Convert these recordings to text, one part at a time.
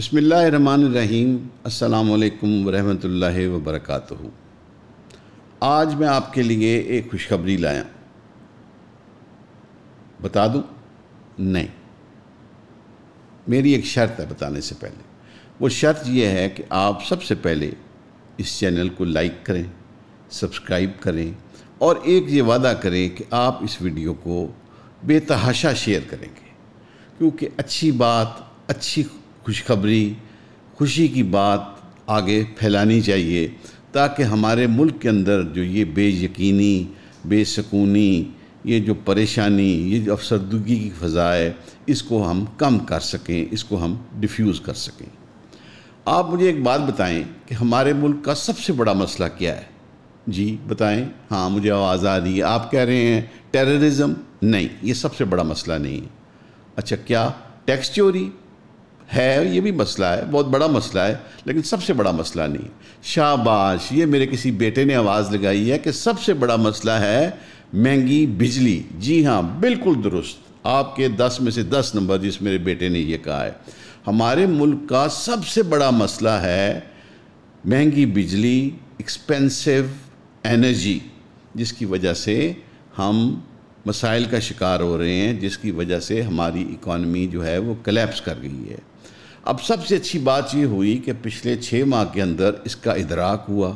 बसमीम् अल्लाम वरहल वबरक आज मैं आपके लिए एक खुशखबरी लाया बता दूं नहीं मेरी एक शर्त है बताने से पहले वो शर्त यह है कि आप सबसे पहले इस चैनल को लाइक करें सब्सक्राइब करें और एक ये वादा करें कि आप इस वीडियो को बेतहाशा शेयर करेंगे क्योंकि अच्छी बात अच्छी खुशखबरी खुशी की बात आगे फैलानी चाहिए ताकि हमारे मुल्क के अंदर जो ये बेयकीनी बेसकूनी ये जो परेशानी ये जो अफसरदगी की फ़ा है इसको हम कम कर सकें इसको हम डिफ्यूज़ कर सकें आप मुझे एक बात बताएं कि हमारे मुल्क का सबसे बड़ा मसला क्या है जी बताएं हाँ मुझे आवाज़ आ रही है आप कह रहे हैं टेररिज्म नहीं ये सबसे बड़ा मसला नहीं है अच्छा क्या टैक्स चोरी है ये भी मसला है बहुत बड़ा मसला है लेकिन सबसे बड़ा मसला नहीं शाबाश ये मेरे किसी बेटे ने आवाज़ लगाई है कि सबसे बड़ा मसला है महंगी बिजली जी हाँ बिल्कुल दुरुस्त आपके दस में से दस नंबर जिस मेरे बेटे ने ये कहा है हमारे मुल्क का सबसे बड़ा मसला है महंगी बिजली एक्सपेंसिव एनर्जी जिसकी वजह से हम मसाइल का शिकार हो रहे हैं जिसकी वजह से हमारी इकॉनमी जो है वो कलेप्स कर गई है अब सबसे अच्छी बात ये हुई कि पिछले छः माह के अंदर इसका इदराक हुआ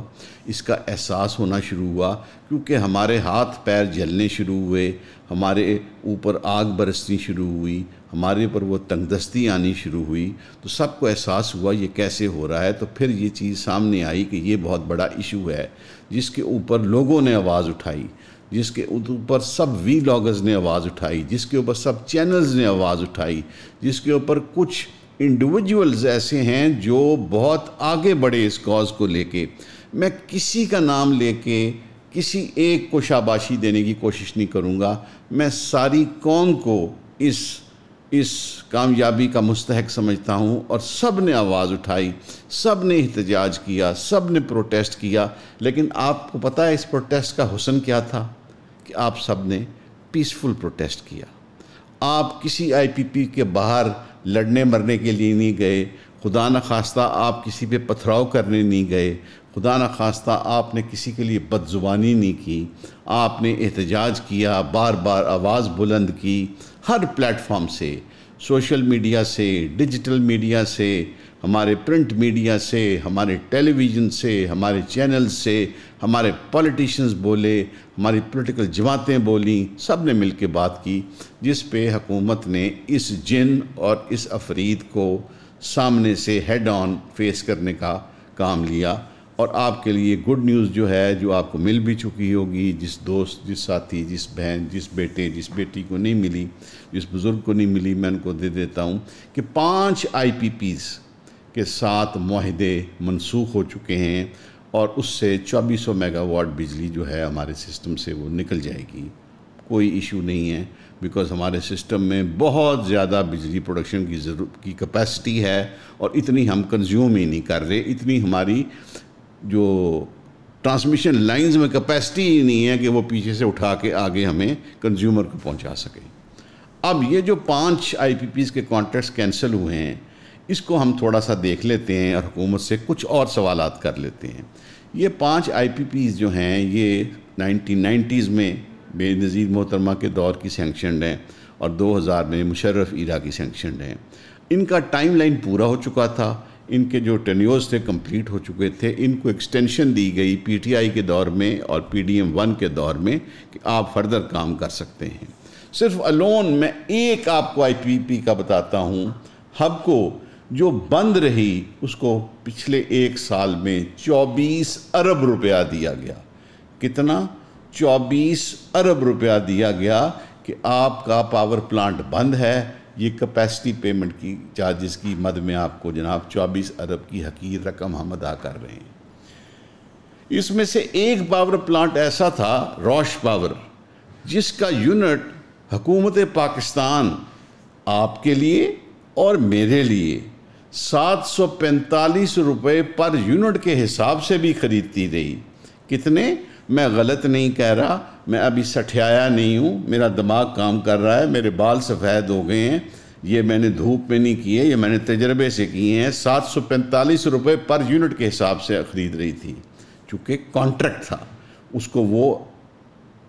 इसका एहसास होना शुरू हुआ क्योंकि हमारे हाथ पैर जलने शुरू हुए हमारे ऊपर आग बरसनी शुरू हुई हमारे ऊपर वो तंगदस्ती आनी शुरू हुई तो सबको एहसास हुआ ये कैसे हो रहा है तो फिर ये चीज़ सामने आई कि ये बहुत बड़ा इशू है जिसके ऊपर लोगों ने आवाज़ उठाई जिसके ऊपर सब वी ने आवाज़ उठाई जिसके ऊपर सब चैनल्स ने आवाज़ उठाई जिसके ऊपर कुछ इंडिविजुअल्स ऐसे हैं जो बहुत आगे बढ़े इस कॉज को लेके मैं किसी का नाम लेके किसी एक को शाबाशी देने की कोशिश नहीं करूँगा मैं सारी कौम को इस इस कामयाबी का मुस्तक समझता हूँ और सब ने आवाज़ उठाई सब ने एहतजाज किया सब ने प्रोटेस्ट किया लेकिन आपको पता है इस प्रोटेस्ट का हुसन क्या था कि आप सब ने पीसफुल प्रोटेस्ट किया आप किसी आईपीपी के बाहर लड़ने मरने के लिए नहीं गए खुदा न खास्ता आप किसी पे पथराव करने नहीं गए खुदा न खास्ता आपने किसी के लिए बदजुबानी नहीं की आपने एहतजाज किया बार बार आवाज़ बुलंद की हर प्लेटफॉर्म से सोशल मीडिया से डिजिटल मीडिया से हमारे प्रिंट मीडिया से हमारे टेलीविज़न से हमारे चैनल से हमारे पॉलिटिशियंस बोले हमारी पॉलिटिकल जमातें बोली सब ने मिल के बात की जिस पे हकूमत ने इस जिन और इस अफरीद को सामने से हेड ऑन फेस करने का काम लिया और आपके लिए गुड न्यूज़ जो है जो आपको मिल भी चुकी होगी जिस दोस्त जिस साथी जिस बहन जिस बेटे जिस बेटी को नहीं मिली जिस बुज़ुर्ग को नहीं मिली मैं उनको दे देता हूँ कि पाँच आई पी पीज़ के सात माहदे मनसूख हो चुके हैं और उससे 2400 मेगावाट बिजली जो है हमारे सिस्टम से वो निकल जाएगी कोई इशू नहीं है बिकॉज हमारे सिस्टम में बहुत ज़्यादा बिजली प्रोडक्शन की ज़रूरत की कैपेसिटी है और इतनी हम कंज्यूम ही नहीं कर रहे इतनी हमारी जो ट्रांसमिशन लाइंस में कैपेसिटी ही नहीं है कि वो पीछे से उठा के आगे हमें कंज्यूमर को पहुंचा सके अब ये जो पांच आईपीपीस के कॉन्ट्रैक्ट्स कैंसिल हुए हैं इसको हम थोड़ा सा देख लेते हैं और हुकूमत से कुछ और सवाल कर लेते हैं ये पांच आईपीपीज़ जो हैं ये 1990s में बेनज़ीर मोहतरमा के दौर की सेंक्शनड हैं और 2000 में मुशर्रफ इरा की सेंक्शन हैं इनका टाइम लाइन पूरा हो चुका था इनके जो टेन्योर्स थे कंप्लीट हो चुके थे इनको एक्सटेंशन दी गई पीटीआई के दौर में और पीडीएम वन के दौर में कि आप फर्दर काम कर सकते हैं सिर्फ अलोन मैं एक आपको आईपीपी का बताता हूँ हब को जो बंद रही उसको पिछले एक साल में 24 अरब रुपया दिया गया कितना 24 अरब रुपया दिया गया कि आपका पावर प्लांट बंद है ये कैपेसिटी पेमेंट की चार्जेस की मद में आपको जनाब 24 अरब की हकीर रकम हम अदा कर रहे हैं इसमें से एक पावर प्लांट ऐसा था रोश पावर जिसका यूनिट हुकूमत पाकिस्तान आपके लिए और मेरे लिए सात सौ पैंतालीस रुपये पर यूनिट के हिसाब से भी ख़रीदती रही कितने मैं गलत नहीं कह रहा मैं अभी सठियाया नहीं हूँ मेरा दिमाग काम कर रहा है मेरे बाल सफ़ेद हो गए हैं ये मैंने धूप में नहीं किए ये मैंने तजर्बे से किए हैं सात सौ पैंतालीस रुपये पर यूनिट के हिसाब से ख़रीद रही थी चूँकि कॉन्ट्रैक्ट था उसको वो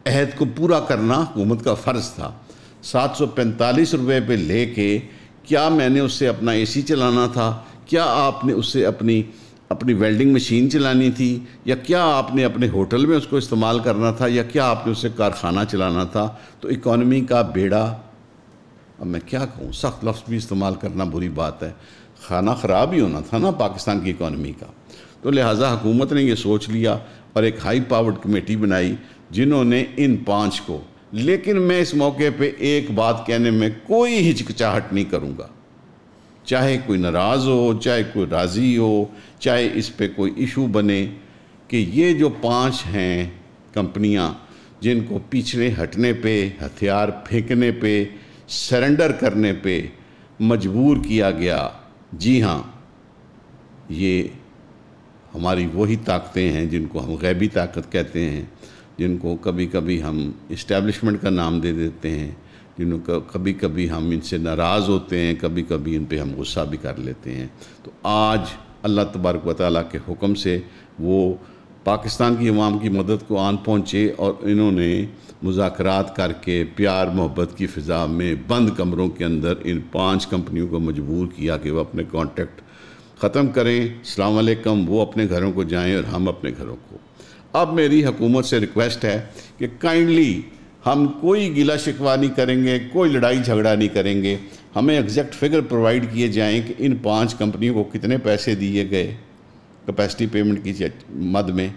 अहद को पूरा करना हुकूमत का फ़र्ज़ था सात सौ पैंतालीस रुपये पर ले क्या मैंने उससे अपना एसी चलाना था क्या आपने उससे अपनी अपनी वेल्डिंग मशीन चलानी थी या क्या आपने अपने होटल में उसको इस्तेमाल करना था या क्या आपने उससे कारखाना चलाना था तो इकॉनमी का बेड़ा अब मैं क्या कहूँ सख्त लफ्ज़ भी इस्तेमाल करना बुरी बात है खाना ख़राब ही होना था ना पाकिस्तान की इकॉनमी का तो लिहाजा हुकूमत ने ये सोच लिया और एक हाई पावर्ड कमेटी बनाई जिन्होंने इन पाँच को लेकिन मैं इस मौके पे एक बात कहने में कोई हिचकिचाहट नहीं करूँगा चाहे कोई नाराज़ हो चाहे कोई राज़ी हो चाहे इस पर कोई इशू बने कि ये जो पांच हैं कंपनियां जिनको पीछे हटने पे हथियार फेंकने पे सरेंडर करने पे मजबूर किया गया जी हाँ ये हमारी वही ताकतें हैं जिनको हम गैबी ताकत कहते हैं जिनको कभी कभी हम इस्टेब्लिशमेंट का नाम दे देते हैं जिनको कभी कभी हम इनसे नाराज़ होते हैं कभी कभी इन पर हम गुस्सा भी कर लेते हैं तो आज अल्लाह तबारक व ताली के हुक्म से वो पाकिस्तान की अवाम की मदद को आन पहुँचे और इन्होंने मुजाकर करके प्यार मोहब्बत की फ़िज़ा में बंद कमरों के अंदर इन पाँच कंपनियों को मजबूर किया कि वह अपने कॉन्टेक्ट ख़त्म करें सलामकम वो अपने घरों को जाएँ और हम अपने घरों को अब मेरी हुकूमत से रिक्वेस्ट है कि काइंडली हम कोई गिला शिकवा नहीं करेंगे कोई लड़ाई झगड़ा नहीं करेंगे हमें एग्जैक्ट फिगर प्रोवाइड किए जाएं कि इन पांच कंपनियों को कितने पैसे दिए गए कैपेसिटी पेमेंट की मद में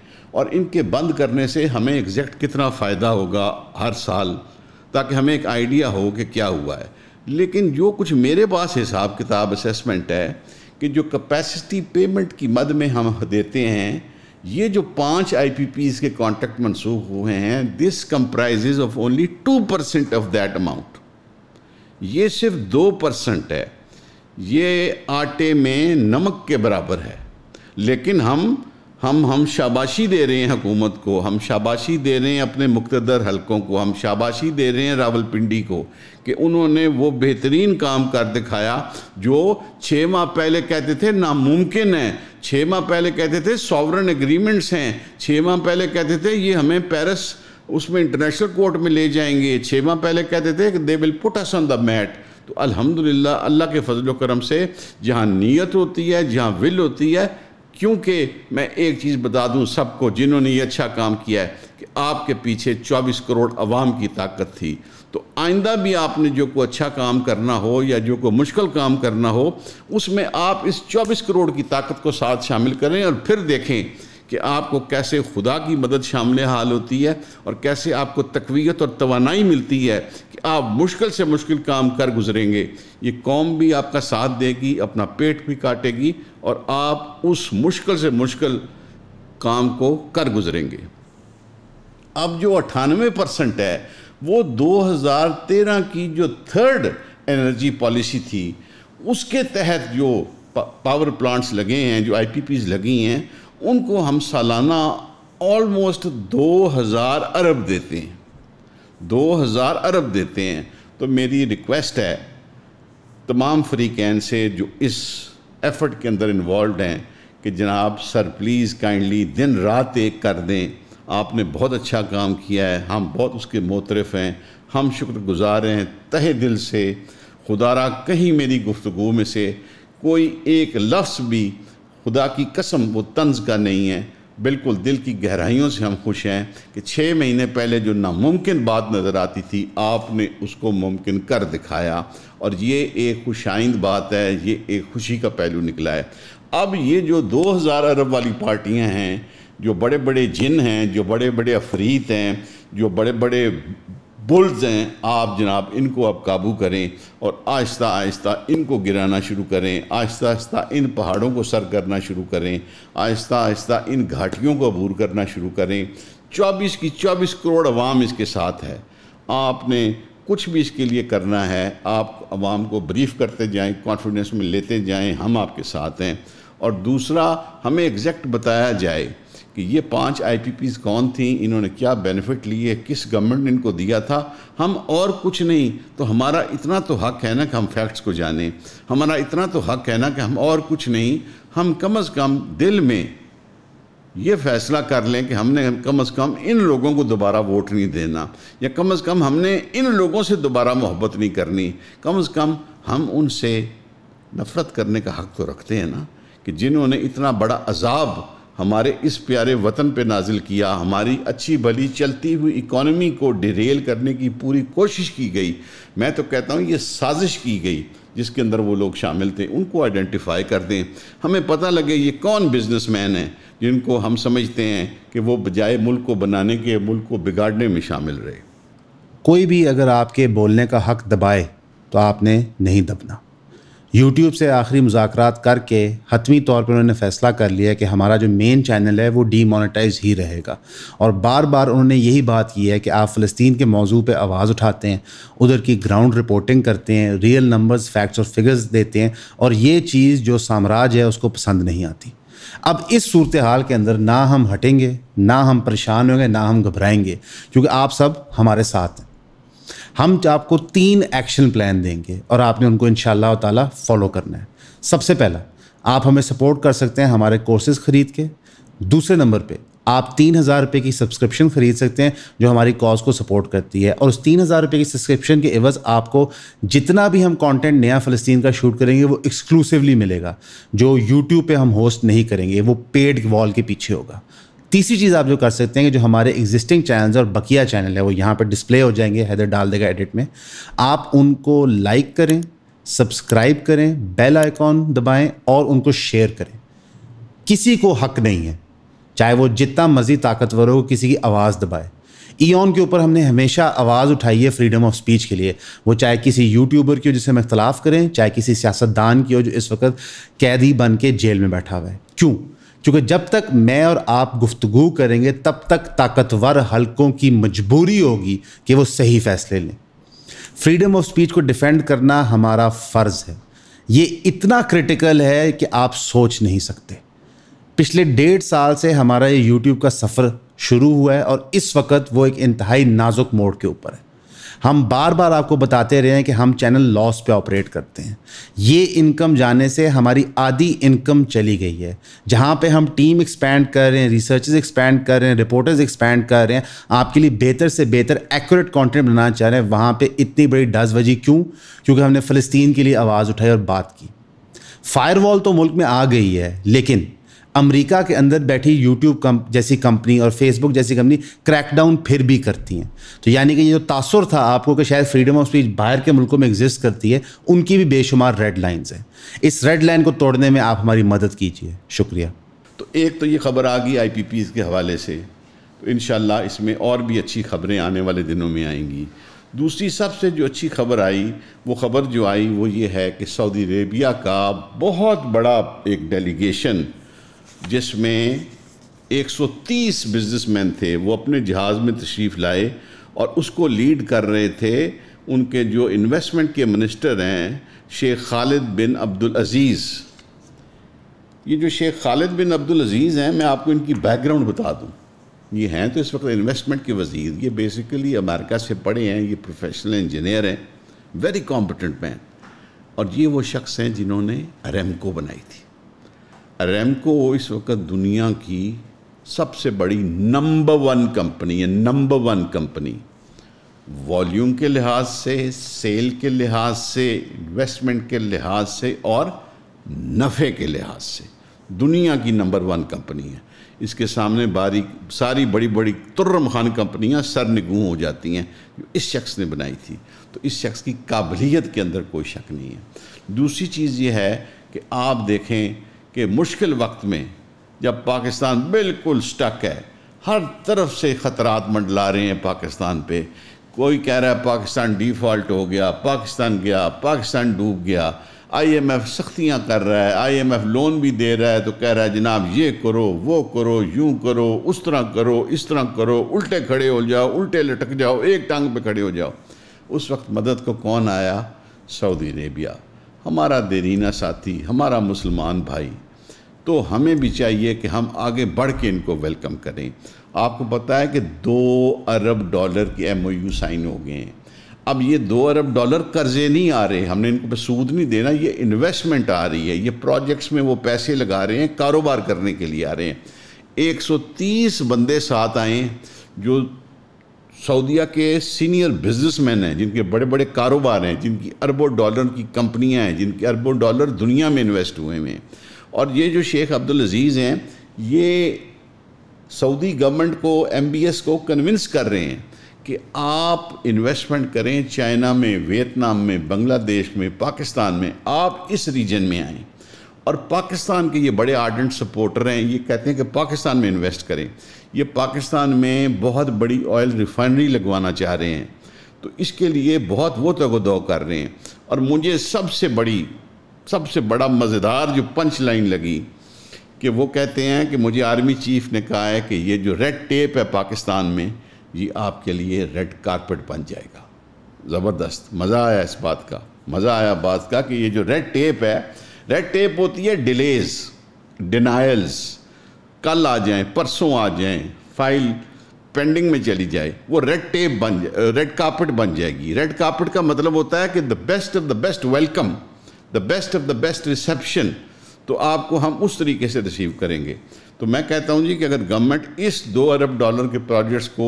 और इनके बंद करने से हमें एग्जैक्ट कितना फ़ायदा होगा हर साल ताकि हमें एक आइडिया हो कि क्या हुआ है लेकिन जो कुछ मेरे पास हिसाब किताब असेसमेंट है कि जो कैपेसिटी पेमेंट की मद में हम देते हैं ये जो पांच आईपीपीज के कॉन्ट्रैक्ट मनसूख हुए हैं this comprises of only two percent of that amount ये सिर्फ दो परसेंट है ये आटे में नमक के बराबर है लेकिन हम हम हम शाबाशी दे रहे हैं हुकूमत को हम शाबाशी दे रहे हैं अपने मुख्तर हलकों को हम शाबाशी दे रहे हैं रावलपिंडी को कि उन्होंने वो बेहतरीन काम कर दिखाया जो छः माह पहले कहते थे नामुमकिन है छः माह पहले कहते थे सॉवरन एग्रीमेंट्स हैं छः माह पहले कहते थे ये हमें पेरिस उसमें इंटरनेशनल कोर्ट में ले जाएंगे छः माह पहले कहते थे they will put us on the mat तो अलहमदिल्ला अल्लाह के फजल करम से जहाँ नीयत होती है जहाँ विल होती है क्योंकि मैं एक चीज़ बता दूं सबको जिन्होंने ये अच्छा काम किया है कि आपके पीछे 24 करोड़ अवाम की ताकत थी तो आइंदा भी आपने जो को अच्छा काम करना हो या जो को मुश्किल काम करना हो उसमें आप इस 24 करोड़ की ताकत को साथ शामिल करें और फिर देखें कि आपको कैसे खुदा की मदद शामिल हाल होती है और कैसे आपको तकवीत और तोानाई मिलती है आप मुश्किल से मुश्किल काम कर गुजरेंगे ये कौम भी आपका साथ देगी अपना पेट भी काटेगी और आप उस मुश्किल से मुश्किल काम को कर गुजरेंगे अब जो अट्ठानवे परसेंट है वो 2013 की जो थर्ड एनर्जी पॉलिसी थी उसके तहत जो पावर प्लांट्स लगे हैं जो आईपीपीज लगी हैं उनको हम सालाना ऑलमोस्ट 2000 अरब देते हैं 2000 अरब देते हैं तो मेरी रिक्वेस्ट है तमाम फरीकैन से जो इस एफर्ट के अंदर इन्वॉल्व हैं कि जनाब सर प्लीज़ काइंडली दिन रात एक कर दें आपने बहुत अच्छा काम किया है हम बहुत उसके मोतरफ हैं हम शुक्रगुजार हैं तहे दिल से खुदारा कहीं मेरी गुफ्तु में से कोई एक लफ्ज़ भी खुदा की कसम वो तंज का नहीं है बिल्कुल दिल की गहराइयों से हम खुश हैं कि छः महीने पहले जो नामुमकिन बात नज़र आती थी आपने उसको मुमकिन कर दिखाया और ये एक खुशाइंद बात है ये एक खुशी का पहलू निकला है अब ये जो 2000 अरब वाली पार्टियां हैं जो बड़े बड़े जिन हैं जो बड़े बड़े अफरीत हैं जो बड़े बड़े बुल्स हैं आप जनाब इनको अब काबू करें और आहिस्ता आहिस्ता इनको गिराना शुरू करें आहिस्ता आहिस्ता इन पहाड़ों को सर करना शुरू करें आहिस्ता आहिस्ता इन घाटियों को अबूर करना शुरू करें चौबीस की चौबीस करोड़ अवाम इसके साथ है आपने कुछ भी इसके लिए करना है आप आवाम को ब्रीफ करते जाएं कॉन्फिडेंस में लेते जाएं हम आपके साथ हैं और दूसरा हमें एग्जैक्ट बताया जाए कि ये पांच आईपीपीस कौन थी इन्होंने क्या बेनिफिट लिए किस गवर्नमेंट ने इनको दिया था हम और कुछ नहीं तो हमारा इतना तो हक है ना कि हम फैक्ट्स को जाने हमारा इतना तो हक है ना कि हम और कुछ नहीं हम कम अज़ कम दिल में ये फैसला कर लें कि हमने कम अज़ कम इन लोगों को दोबारा वोट नहीं देना या कम अज़ कम हमने इन लोगों से दोबारा मोहब्बत नहीं करनी कम अज़ कम हम उनसे नफ़रत करने का हक तो रखते हैं ना कि जिन्होंने इतना बड़ा अजाब हमारे इस प्यारे वतन पे नाजिल किया हमारी अच्छी भली चलती हुई इकोनॉमी को डिरेल करने की पूरी कोशिश की गई मैं तो कहता हूँ ये साजिश की गई जिसके अंदर वो लोग शामिल थे उनको आइडेंटिफाई कर दें हमें पता लगे ये कौन बिजनेसमैन हैं जिनको हम समझते हैं कि वो बजाय मुल्क को बनाने के मुल्क को बिगाड़ने में शामिल रहे कोई भी अगर आपके बोलने का हक दबाए तो आपने नहीं दबना यूट्यूब से आखिरी मुजाकर करके हतमी तौर पर उन्होंने फ़ैसला कर लिया कि हमारा जो मेन चैनल है वो डीमोनेटाइज ही रहेगा और बार बार उन्होंने यही बात की है कि आप फ़लस्तीन के मौजू पर आवाज़ उठाते हैं उधर की ग्राउंड रिपोर्टिंग करते हैं रियल नंबर्स फैक्ट्स और फिगर्स देते हैं और ये चीज़ जो साम्राज्य है उसको पसंद नहीं आती अब इस सूरत हाल के अंदर ना हम हटेंगे ना हम परेशान होंगे ना हम घबराएंगे क्योंकि आप सब हमारे साथ हैं हम आपको तीन एक्शन प्लान देंगे और आपने उनको इन ताला फॉलो करना है सबसे पहला आप हमें सपोर्ट कर सकते हैं हमारे कोर्सेज़ ख़रीद के दूसरे नंबर पे आप तीन हज़ार रुपये की सब्सक्रिप्शन ख़रीद सकते हैं जो हमारी कॉज को सपोर्ट करती है और उस तीन हज़ार रुपये की सब्सक्रिप्शन के एवज़ आपको जितना भी हम कंटेंट नया फ़लस्तीन का शूट करेंगे वो एक्सक्लूसिवली मिलेगा जो यूट्यूब पे हम होस्ट नहीं करेंगे वो पेड वॉल के पीछे होगा तीसरी चीज़ आप जो कर सकते हैं कि जो हमारे एग्जिस्टिंग चैनल्स और बकिया चैनल है वो यहाँ पर डिस्प्ले हो जाएंगे हैदर डाल देगा एडिट में आप उनको लाइक करें सब्सक्राइब करें बेल आइकॉन दबाएं और उनको शेयर करें किसी को हक नहीं है चाहे वो जितना मर्जी ताकतवर हो किसी की आवाज़ दबाए ईन के ऊपर हमने हमेशा आवाज़ उठाई है फ्रीडम ऑफ स्पीच के लिए वो चाहे किसी यूट्यूबर की हो जिससे हम इख्तलाफ करें चाहे किसी सियासतदान की हो जो इस वक्त कैदी बन के जेल में बैठा हुआ है क्यों क्योंकि जब तक मैं और आप गुफ्तगु करेंगे तब तक ताकतवर हलकों की मजबूरी होगी कि वो सही फैसले लें फ्रीडम ऑफ स्पीच को डिफेंड करना हमारा फ़र्ज़ है ये इतना क्रिटिकल है कि आप सोच नहीं सकते पिछले डेढ़ साल से हमारा ये यूट्यूब का सफ़र शुरू हुआ है और इस वक्त वो एक इंतहाई नाजुक मोड़ के ऊपर है हम बार बार आपको बताते रहे हैं कि हम चैनल लॉस पे ऑपरेट करते हैं ये इनकम जाने से हमारी आधी इनकम चली गई है जहाँ पे हम टीम एक्सपैंड कर रहे हैं रिसर्चेज एक्सपैंड कर रहे हैं रिपोर्टर्स एक्सपैंड कर रहे हैं आपके लिए बेहतर से बेहतर एक्यूरेट कॉन्टेंट बनाना चाह रहे हैं वहाँ पर इतनी बड़ी बजी क्यों क्योंकि हमने फ़लस्तीन के लिए आवाज़ उठाई और बात की फायरवॉल तो मुल्क में आ गई है लेकिन अमेरिका के अंदर बैठी यूट्यूब कम, जैसी कंपनी और फेसबुक जैसी कंपनी क्रैकडाउन फिर भी करती हैं तो यानी कि ये जो तासर था आपको कि शायद फ्रीडम ऑफ स्पीच बाहर के मुल्कों में एग्जिस्ट करती है उनकी भी बेशुमार रेड लाइन हैं इस रेड लाइन को तोड़ने में आप हमारी मदद कीजिए शुक्रिया तो एक तो ये खबर आ गई आई के हवाले से तो इन इसमें और भी अच्छी खबरें आने वाले दिनों में आएंगी दूसरी सबसे जो अच्छी खबर आई वो खबर जो आई वो ये है कि सऊदी अरेबिया का बहुत बड़ा एक डेलीगेशन जिसमें 130 बिजनेसमैन थे वो अपने जहाज़ में तशरीफ़ लाए और उसको लीड कर रहे थे उनके जो इन्वेस्टमेंट के मिनिस्टर हैं शेख खालिद बिन अब्दुल अज़ीज़ ये जो शेख खालिद बिन अब्दुल अज़ीज़ हैं मैं आपको इनकी बैकग्राउंड बता दूं ये हैं तो इस वक्त इन्वेस्टमेंट के वजीर ये बेसिकली अमेरिका से पढ़े हैं ये प्रोफेशनल इंजीनियर हैं वेरी कॉम्पिटेंट मैन और ये वो शख्स हैं जिन्होंने रेमको बनाई थी रेमको इस वक्त दुनिया की सबसे बड़ी नंबर वन कंपनी है नंबर वन कंपनी वॉल्यूम के लिहाज से सेल के लिहाज से इन्वेस्टमेंट के लिहाज से और नफ़े के लिहाज से दुनिया की नंबर वन कंपनी है इसके सामने बारी सारी बड़ी बड़ी तुर्रम खान कंपनियाँ सर सरनिगू हो जाती हैं जो इस शख्स ने बनाई थी तो इस शख्स की काबिलियत के अंदर कोई शक नहीं है दूसरी चीज़ ये है कि आप देखें कि मुश्किल वक्त में जब पाकिस्तान बिल्कुल स्टक है हर तरफ से ख़तरात मंडला रहे हैं पाकिस्तान पे कोई कह रहा है पाकिस्तान डिफ़ॉल्ट हो गया पाकिस्तान गया पाकिस्तान डूब गया आईएमएफ सख्तियाँ कर रहा है आईएमएफ लोन भी दे रहा है तो कह रहा है जनाब ये करो वो करो यूं करो उस तरह करो इस तरह करो उल्टे खड़े हो जाओ उल्टे लटक जाओ एक टांग पे खड़े हो जाओ उस वक्त मदद को कौन आया सऊदी अरेबिया हमारा देरीना साथी हमारा मुसलमान भाई तो हमें भी चाहिए कि हम आगे बढ़ के इनको वेलकम करें आपको पता है कि दो अरब डॉलर के एम साइन हो गए हैं अब ये दो अरब डॉलर कर्जे नहीं आ रहे हमने इनको सूद नहीं देना ये इन्वेस्टमेंट आ रही है ये प्रोजेक्ट्स में वो पैसे लगा रहे हैं कारोबार करने के लिए आ रहे हैं 130 बंदे साथ आए जो सऊदीया के सीनियर बिजनेसमैन हैं जिनके बड़े बड़े कारोबार हैं जिनकी अरबों डॉलर की कंपनियां हैं जिनके अरबों डॉलर दुनिया में इन्वेस्ट हुए हुए हैं और ये जो शेख अब्दुल अज़ीज़ हैं ये सऊदी गवर्नमेंट को एम को कन्विंस कर रहे हैं कि आप इन्वेस्टमेंट करें चाइना में वियतनाम में बांग्लादेश में पाकिस्तान में आप इस रीजन में आएँ और पाकिस्तान के ये बड़े आर्डेंट सपोर्टर हैं ये कहते हैं कि पाकिस्तान में इन्वेस्ट करें ये पाकिस्तान में बहुत बड़ी ऑयल रिफाइनरी लगवाना चाह रहे हैं तो इसके लिए बहुत वो तगोदो कर रहे हैं और मुझे सबसे बड़ी सबसे बड़ा मज़ेदार जो पंच लाइन लगी कि वो कहते हैं कि मुझे आर्मी चीफ ने कहा है कि ये जो रेड टेप है पाकिस्तान में ये आपके लिए रेड कारपेट बन जाएगा ज़बरदस्त मज़ा आया इस बात का मज़ा आया बात का कि ये जो रेड टेप है रेड टेप होती है डिलेज़ डिनाइल्स कल आ जाएं परसों आ जाएं फाइल पेंडिंग में चली जाए वो रेड टेप बन रेड कारपेट बन जाएगी रेड कारपेट का मतलब होता है कि the best of the best welcome the best of the best reception तो आपको हम उस तरीके से रिसीव करेंगे तो मैं कहता हूँ जी कि अगर गवर्नमेंट इस दो अरब डॉलर के प्रोजेक्ट्स को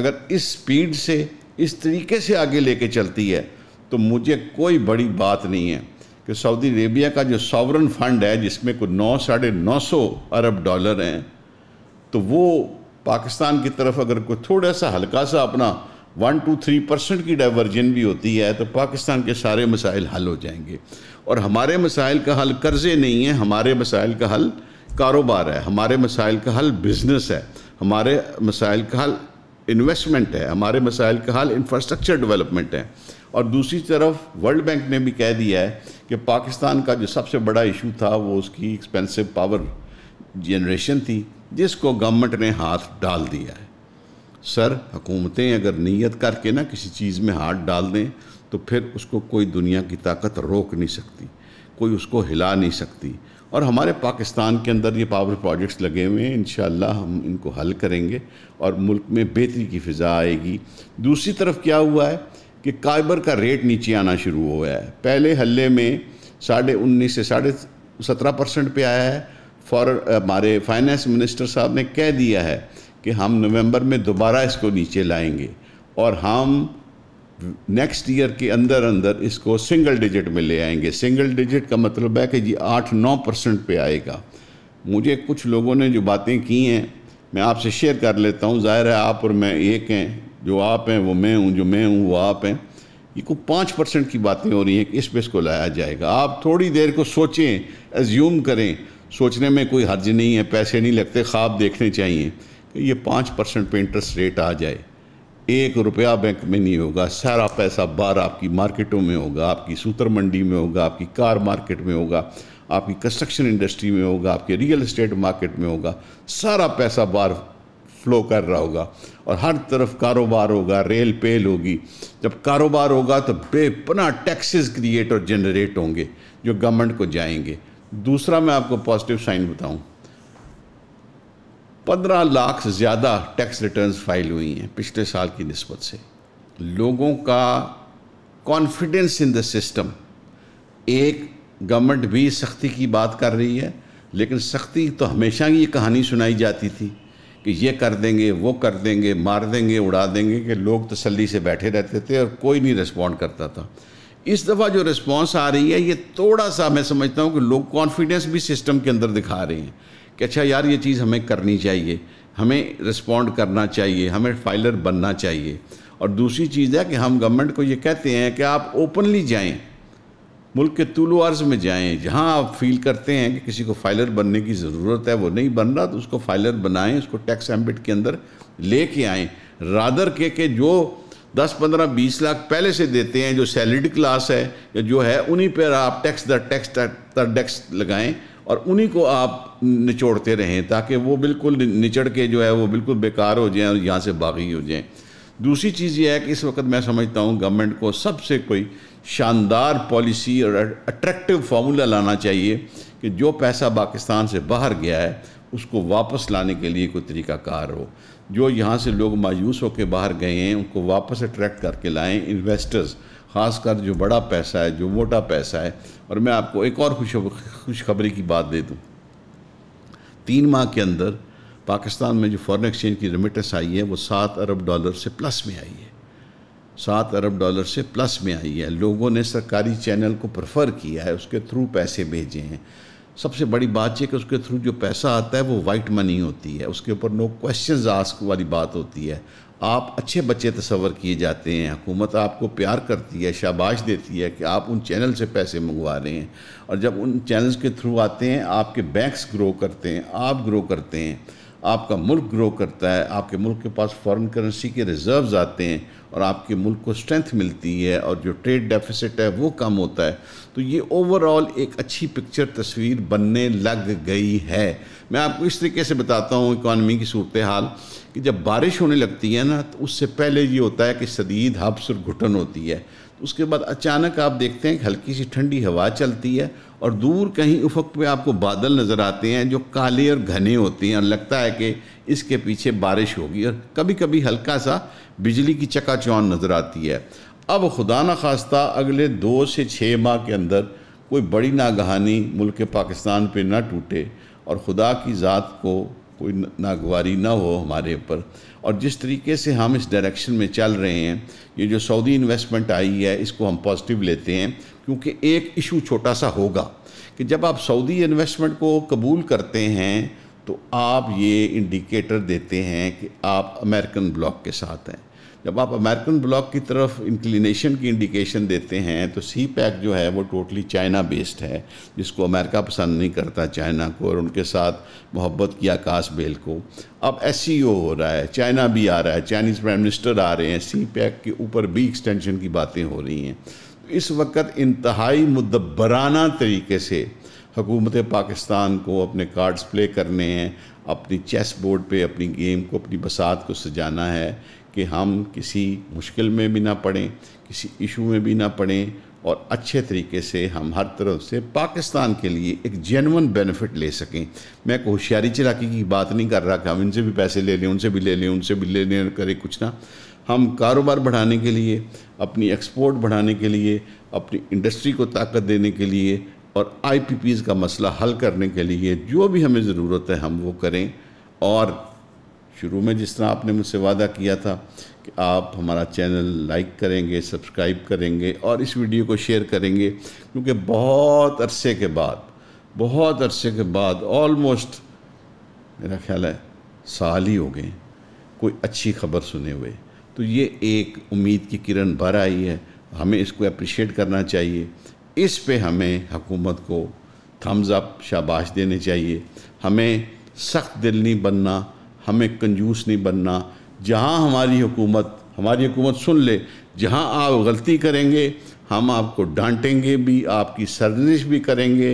अगर इस स्पीड से इस तरीके से आगे लेके चलती है तो मुझे कोई बड़ी बात नहीं है कि सऊदी अरेबिया का जो सॉवरन फंड है जिसमें कोई नौ साढ़े नौ सौ अरब डॉलर हैं तो वो पाकिस्तान की तरफ अगर कोई थोड़ा सा हल्का सा अपना वन टू थ्री परसेंट की डाइवर्जन भी होती है तो पाकिस्तान के सारे मसाइल हल हो जाएंगे और हमारे मसाइल का हल कर्ज़े नहीं है हमारे मसाइल का हल कारोबार है हमारे मसाइल का हल बिज़नेस है हमारे मसाइल का हल इन्वेस्टमेंट है हमारे मसाइल का हल इंफ्रास्ट्रक्चर डेवलपमेंट है और दूसरी तरफ वर्ल्ड बैंक ने भी कह दिया है कि पाकिस्तान का जो सबसे बड़ा इशू था वो उसकी एक्सपेंसिव पावर जनरेशन थी जिसको गवर्नमेंट ने हाथ डाल दिया है सर हुकूमतें अगर नीयत करके ना किसी चीज़ में हाथ डाल दें तो फिर उसको कोई दुनिया की ताकत रोक नहीं सकती कोई उसको हिला नहीं सकती और हमारे पाकिस्तान के अंदर ये पावर प्रोजेक्ट्स लगे हुए हैं इन हम इनको हल करेंगे और मुल्क में बेहतरी की फ़िज़ा आएगी दूसरी तरफ क्या हुआ है कि काइबर का रेट नीचे आना शुरू हुआ है पहले हल्ले में साढ़े उन्नीस से साढ़े सत्रह परसेंट पर आया है फॉर हमारे फाइनेंस मिनिस्टर साहब ने कह दिया है कि हम नवंबर में दोबारा इसको नीचे लाएंगे और हम नेक्स्ट ईयर के अंदर अंदर इसको सिंगल डिजिट में ले आएंगे सिंगल डिजिट का मतलब है कि जी आठ नौ परसेंट पर आएगा मुझे कुछ लोगों ने जो बातें की हैं मैं आपसे शेयर कर लेता हूँ ज़ाहिर है आप और मैं एक हैं जो आप हैं वो मैं हूँ जो मैं हूँ वो आप हैं ये को पाँच परसेंट की बातें हो रही हैं कि इस पर इसको लाया जाएगा आप थोड़ी देर को सोचें एज्यूम करें सोचने में कोई हर्ज नहीं है पैसे नहीं लगते ख्वाब देखने चाहिए कि ये पाँच परसेंट पर इंटरेस्ट रेट आ जाए एक रुपया बैंक में नहीं होगा सारा पैसा बार आपकी मार्केटों में होगा आपकी सूत्र मंडी में होगा आपकी कार मार्केट में होगा आपकी कंस्ट्रक्शन इंडस्ट्री में होगा आपके रियल इस्टेट मार्केट में होगा सारा पैसा बार फ्लो कर रहा होगा और हर तरफ कारोबार होगा रेल पेल होगी जब कारोबार होगा तो बेपना टैक्सेस क्रिएट और जनरेट होंगे जो गवर्नमेंट को जाएंगे दूसरा मैं आपको पॉजिटिव साइन बताऊं पंद्रह लाख से ज़्यादा टैक्स रिटर्न्स फाइल हुई हैं पिछले साल की नस्बत से लोगों का कॉन्फिडेंस इन द सिस्टम एक गवर्नमेंट भी सख्ती की बात कर रही है लेकिन सख्ती तो हमेशा ही ये कहानी सुनाई जाती थी कि ये कर देंगे वो कर देंगे मार देंगे उड़ा देंगे कि लोग तसल्ली से बैठे रहते थे और कोई नहीं रिस्पॉन्ड करता था इस दफ़ा जो रिस्पॉन्स आ रही है ये थोड़ा सा मैं समझता हूँ कि लोग कॉन्फिडेंस भी सिस्टम के अंदर दिखा रहे हैं कि अच्छा यार ये चीज़ हमें करनी चाहिए हमें रिस्पॉन्ड करना चाहिए हमें फाइलर बनना चाहिए और दूसरी चीज़ है कि हम गवर्नमेंट को ये कहते हैं कि आप ओपनली जाएं मुल्क के तुल अर्ज में जाएं जहां आप फील करते हैं कि किसी को फाइलर बनने की ज़रूरत है वो नहीं बन रहा तो उसको फाइलर बनाएं उसको टैक्स एम्बिट के अंदर ले के आएँ रादर के के जो दस पंद्रह बीस लाख पहले से देते हैं जो सैलरीड क्लास है या जो है उन्हीं पर आप टैक्स दर टैक्स दर टैक्स लगाएं और उन्हीं को आप निचोड़ते रहें ताकि वो बिल्कुल निचड़ के जो है वो बिल्कुल बेकार हो जाएं और यहाँ से बागी हो जाएं दूसरी चीज़ यह है कि इस वक्त मैं समझता हूँ गवर्नमेंट को सबसे कोई शानदार पॉलिसी और अट्रैक्टिव फार्मूला लाना चाहिए कि जो पैसा पाकिस्तान से बाहर गया है उसको वापस लाने के लिए कोई तरीकाकार हो जो यहाँ से लोग मायूस होकर बाहर गए हैं उनको वापस अट्रैक्ट करके लाएँ इन्वेस्टर्स ख़ासकर जो बड़ा पैसा है जो मोटा पैसा है और मैं आपको एक और खुश खुशखबरी की बात दे दूँ तीन माह के अंदर पाकिस्तान में जो फॉरेन एक्सचेंज की रिमिटेंस आई है वो सात अरब डॉलर से प्लस में आई है सात अरब डॉलर से प्लस में आई है लोगों ने सरकारी चैनल को प्रेफर किया है उसके थ्रू पैसे भेजे हैं सबसे बड़ी बात यह कि उसके थ्रू जो पैसा आता है वो वाइट मनी होती है उसके ऊपर नो क्वेश्चन आस्क वाली बात होती है आप अच्छे बच्चे तस्वर किए जाते हैं हुकूमत आपको प्यार करती है शाबाश देती है कि आप उन चैनल से पैसे मंगवा रहे हैं और जब उन चैनल्स के थ्रू आते हैं आपके बैंक्स ग्रो करते हैं आप ग्रो करते हैं आपका मुल्क ग्रो करता है आपके मुल्क के पास फॉरेन करेंसी के रिज़र्व्स आते हैं और आपके मुल्क को स्ट्रेंथ मिलती है और जो ट्रेड डेफिसिट है वो कम होता है तो ये ओवरऑल एक अच्छी पिक्चर तस्वीर बनने लग गई है मैं आपको इस तरीके से बताता हूँ इकानमी की सूरत हाल कि जब बारिश होने लगती है ना तो उससे पहले ये होता है कि शदीद हब्स और घुटन होती है तो उसके बाद अचानक आप देखते हैं कि हल्की सी ठंडी हवा चलती है और दूर कहीं उफक पे आपको बादल नज़र आते हैं जो काले और घने होते हैं और लगता है कि इसके पीछे बारिश होगी और कभी कभी हल्का सा बिजली की चकाचौन नज़र आती है अब खुदा न खास्ता अगले दो से छः माह के अंदर कोई बड़ी नागहानी मुल्क पाकिस्तान पे ना टूटे और खुदा की ज़ात को कोई नागवारी ना हो हमारे ऊपर और जिस तरीके से हम इस डायरेक्शन में चल रहे हैं ये जो सऊदी इन्वेस्टमेंट आई है इसको हम पॉजिटिव लेते हैं क्योंकि एक इशू छोटा सा होगा कि जब आप सऊदी इन्वेस्टमेंट को कबूल करते हैं तो आप ये इंडिकेटर देते हैं कि आप अमेरिकन ब्लॉक के साथ हैं जब आप अमेरिकन ब्लॉक की तरफ इंक्लिनेशन की इंडिकेशन देते हैं तो सी पैक जो है वो टोटली चाइना बेस्ड है जिसको अमेरिका पसंद नहीं करता चाइना को और उनके साथ मोहब्बत किया आकाश बेल को अब एस e हो रहा है चाइना भी आ रहा है चाइनीज़ प्राइम मिनिस्टर आ रहे हैं सी पैक के ऊपर भी एक्सटेंशन की बातें हो रही हैं तो इस वक्त इंतहाई मुदबराना तरीके से हुकूमत पाकिस्तान को अपने कार्ड्स प्ले करने हैं अपनी चेस बोर्ड पर अपनी गेम को अपनी बसात को सजाना है कि हम किसी मुश्किल में भी ना पड़ें किसी इशू में भी ना पड़ें और अच्छे तरीके से हम हर तरफ से पाकिस्तान के लिए एक जेनवन बेनिफिट ले सकें मैं होशियारी चलाकी की बात नहीं कर रहा कि हम इनसे भी पैसे ले लें उनसे भी ले लें उनसे भी ले लें करें कुछ ना हम कारोबार बढ़ाने के लिए अपनी एक्सपोर्ट बढ़ाने के लिए अपनी इंडस्ट्री को ताकत देने के लिए और आई का मसला हल करने के लिए जो भी हमें ज़रूरत है हम वो करें और शुरू में जिस तरह आपने मुझसे वादा किया था कि आप हमारा चैनल लाइक करेंगे सब्सक्राइब करेंगे और इस वीडियो को शेयर करेंगे क्योंकि बहुत अरसे के बाद बहुत अरसे के बाद ऑलमोस्ट मेरा ख्याल है साल ही हो गए कोई अच्छी खबर सुने हुए तो ये एक उम्मीद की किरण भर आई है हमें इसको अप्रिशिएट करना चाहिए इस पे हमें हुकूमत को थम्स अप शाबाश देने चाहिए हमें सख्त दिल नहीं बनना हमें कंजूस नहीं बनना जहाँ हमारी हुकूमत हमारी हुकूमत सुन ले जहाँ आप गलती करेंगे हम आपको डांटेंगे भी आपकी सरजनिश भी करेंगे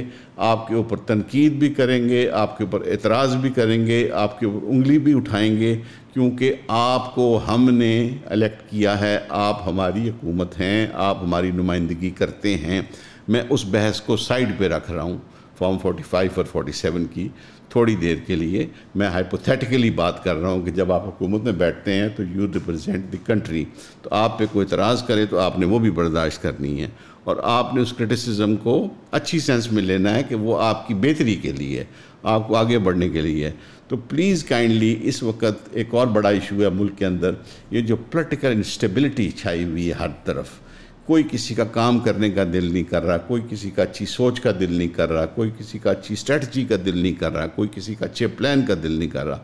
आपके ऊपर तनकीद भी करेंगे आपके ऊपर एतराज़ भी करेंगे आपके ऊपर उंगली भी उठाएंगे क्योंकि आपको हमने अलेक्ट किया है आप हमारी हुकूमत हैं आप हमारी नुमाइंदगी करते हैं मैं उस बहस को साइड पे रख रहा हूँ फॉर्म 45 और 47 की थोड़ी देर के लिए मैं हाइपोथेटिकली बात कर रहा हूँ कि जब आप हुकूमत में बैठते हैं तो यू रिप्रजेंट द कंट्री तो आप पे कोई इतराज़ करे तो आपने वो भी बर्दाश्त करनी है और आपने उस क्रिटिसिज्म को अच्छी सेंस में लेना है कि वो आपकी बेहतरी के लिए आपको आगे बढ़ने के लिए है तो प्लीज़ काइंडली इस वक्त एक और बड़ा इशू है मुल्क के अंदर ये जो पोलिटिकल इंस्टेबिलिटी छाई हुई है हर तरफ कोई किसी का काम करने का दिल नहीं कर रहा कोई किसी का अच्छी सोच का दिल नहीं कर रहा कोई किसी का अच्छी स्ट्रेटजी का दिल नहीं कर रहा कोई किसी का अच्छे प्लान का दिल नहीं कर रहा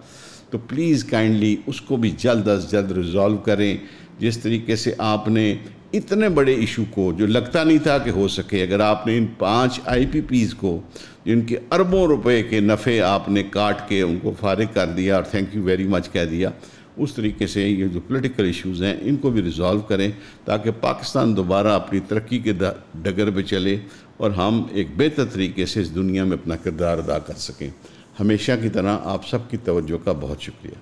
तो प्लीज़ काइंडली उसको भी जल्द अज जल्द रिजॉल्व करें जिस तरीके से आपने इतने बड़े इशू को जो लगता नहीं था कि हो सके अगर आपने इन पांच आईपीपीज़ को जिनके अरबों रुपए के नफ़े आपने काट के उनको फारिग कर दिया और थैंक यू वेरी मच कह दिया उस तरीके से ये जो पोलिटिकल इश्यूज़ हैं इनको भी रिजॉल्व करें ताकि पाकिस्तान दोबारा अपनी तरक्की के डगर पर चले और हम एक बेहतर तरीके से इस दुनिया में अपना किरदार अदा कर सकें हमेशा की तरह आप सबकी तवज्जो का बहुत शुक्रिया